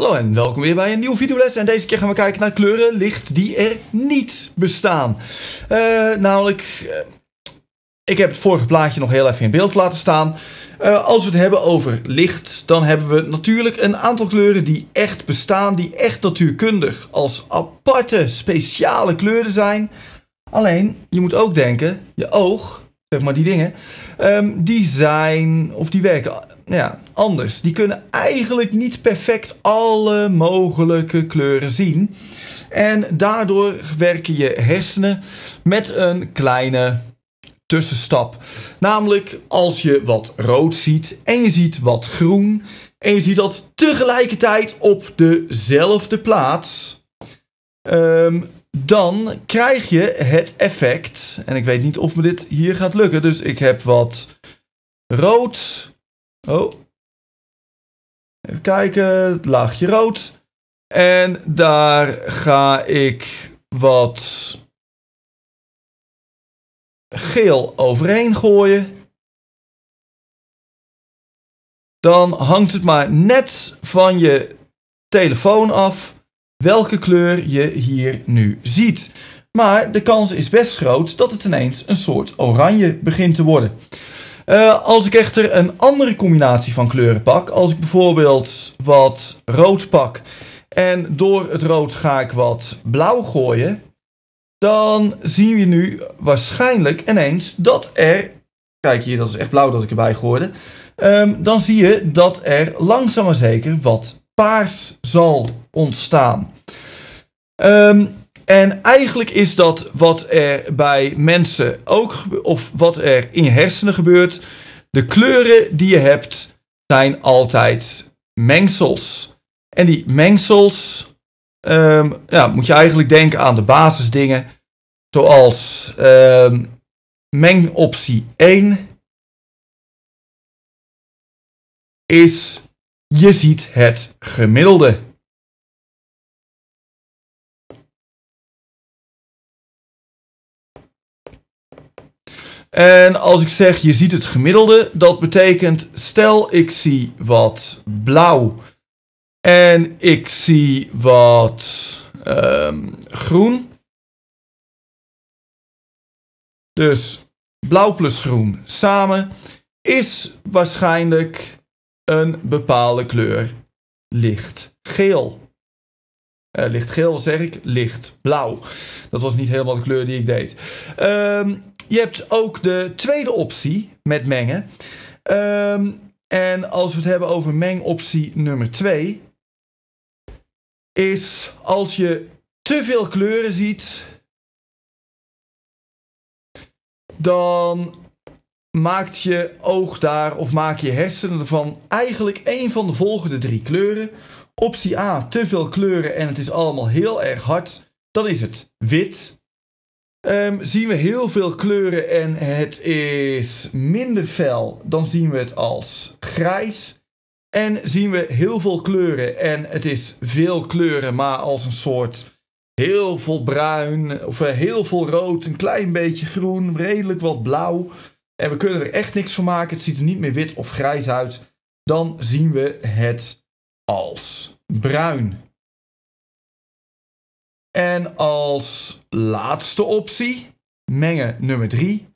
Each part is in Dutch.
Hallo en welkom weer bij een nieuwe videoles. En deze keer gaan we kijken naar kleuren licht die er niet bestaan. Eh, namelijk, eh, ik heb het vorige plaatje nog heel even in beeld laten staan. Eh, als we het hebben over licht, dan hebben we natuurlijk een aantal kleuren die echt bestaan. Die echt natuurkundig als aparte, speciale kleuren zijn. Alleen, je moet ook denken, je oog zeg maar die dingen, ehm, die zijn of die werken ja, anders. Die kunnen eigenlijk niet perfect alle mogelijke kleuren zien. En daardoor werken je hersenen met een kleine tussenstap. Namelijk als je wat rood ziet en je ziet wat groen en je ziet dat tegelijkertijd op dezelfde plaats. Ehm, dan krijg je het effect. En ik weet niet of me dit hier gaat lukken. Dus ik heb wat rood. Oh. Even kijken. Het laagje rood. En daar ga ik wat geel overheen gooien. Dan hangt het maar net van je telefoon af welke kleur je hier nu ziet. Maar de kans is best groot dat het ineens een soort oranje begint te worden. Eh, als ik echter een andere combinatie van kleuren pak, als ik bijvoorbeeld wat rood pak en door het rood ga ik wat blauw gooien, dan zien we nu waarschijnlijk ineens dat er, kijk hier dat is echt blauw dat ik erbij gooide, ehm, dan zie je dat er langzaam maar zeker wat paars zal ontstaan. Ehm, en eigenlijk is dat wat er bij mensen ook, of wat er in je hersenen gebeurt. De kleuren die je hebt zijn altijd mengsels. En die mengsels, ehm, ja, moet je eigenlijk denken aan de basisdingen. Zoals ehm, mengoptie 1 is je ziet het gemiddelde. En als ik zeg je ziet het gemiddelde, dat betekent stel ik zie wat blauw en ik zie wat ehm, groen. Dus blauw plus groen samen is waarschijnlijk een bepaalde kleur. licht geel eh, licht geel zeg ik, lichtblauw. Dat was niet helemaal de kleur die ik deed. Ehm, je hebt ook de tweede optie met mengen. Ehm, en als we het hebben over mengoptie nummer 2, is als je te veel kleuren ziet, dan maakt je oog daar of maak je hersenen ervan eigenlijk één van de volgende drie kleuren. Optie A, te veel kleuren en het is allemaal heel erg hard. Dan is het wit. Ehm, zien we heel veel kleuren en het is minder fel, dan zien we het als grijs. En zien we heel veel kleuren en het is veel kleuren, maar als een soort heel veel bruin of eh, heel veel rood, een klein beetje groen, redelijk wat blauw en we kunnen er echt niks van maken, het ziet er niet meer wit of grijs uit, dan zien we het als bruin. En als laatste optie, mengen nummer 3.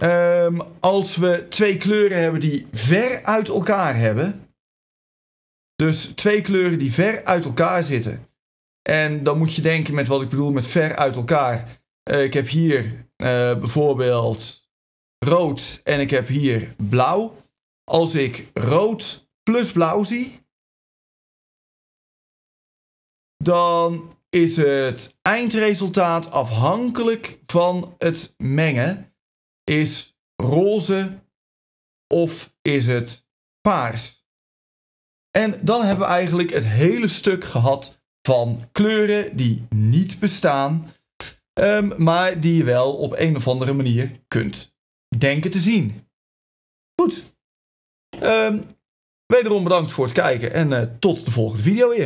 Ehm, als we twee kleuren hebben die ver uit elkaar hebben, dus twee kleuren die ver uit elkaar zitten. En dan moet je denken met wat ik bedoel met ver uit elkaar. Eh, ik heb hier eh, bijvoorbeeld rood en ik heb hier blauw. Als ik rood plus blauw zie, dan is het eindresultaat afhankelijk van het mengen. Is roze of is het paars? En dan hebben we eigenlijk het hele stuk gehad van kleuren die niet bestaan, ehm, maar die je wel op een of andere manier kunt denken te zien. Goed. Ehm, wederom bedankt voor het kijken en eh, tot de volgende video weer.